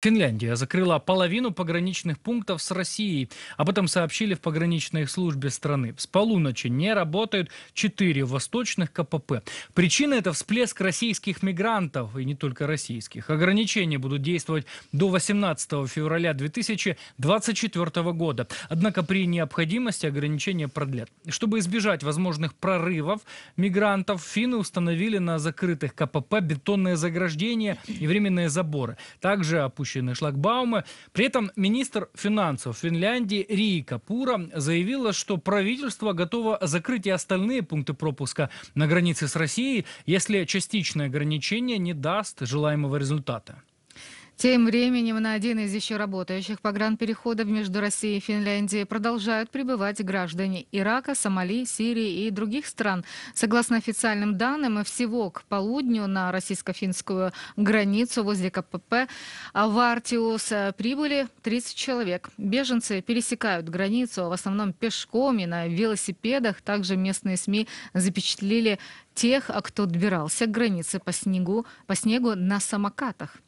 Финляндия закрыла половину пограничных пунктов с Россией. Об этом сообщили в пограничной службе страны. С полуночи не работают четыре восточных КПП. Причина – это всплеск российских мигрантов, и не только российских. Ограничения будут действовать до 18 февраля 2024 года. Однако при необходимости ограничения продлят. Чтобы избежать возможных прорывов мигрантов, финны установили на закрытых КПП бетонные заграждения и временные заборы. Также опущены опущенные шлагбаумы. При этом министр финансов Финляндии Рии Капура заявила, что правительство готово закрыть и остальные пункты пропуска на границе с Россией, если частичное ограничение не даст желаемого результата. Тем временем на один из еще работающих погранпереходов между Россией и Финляндией продолжают прибывать граждане Ирака, Сомали, Сирии и других стран. Согласно официальным данным, всего к полудню на российско-финскую границу возле КПП Вартиус прибыли 30 человек. Беженцы пересекают границу в основном пешком и на велосипедах. Также местные СМИ запечатлили тех, кто добирался к границе по снегу, по снегу на самокатах.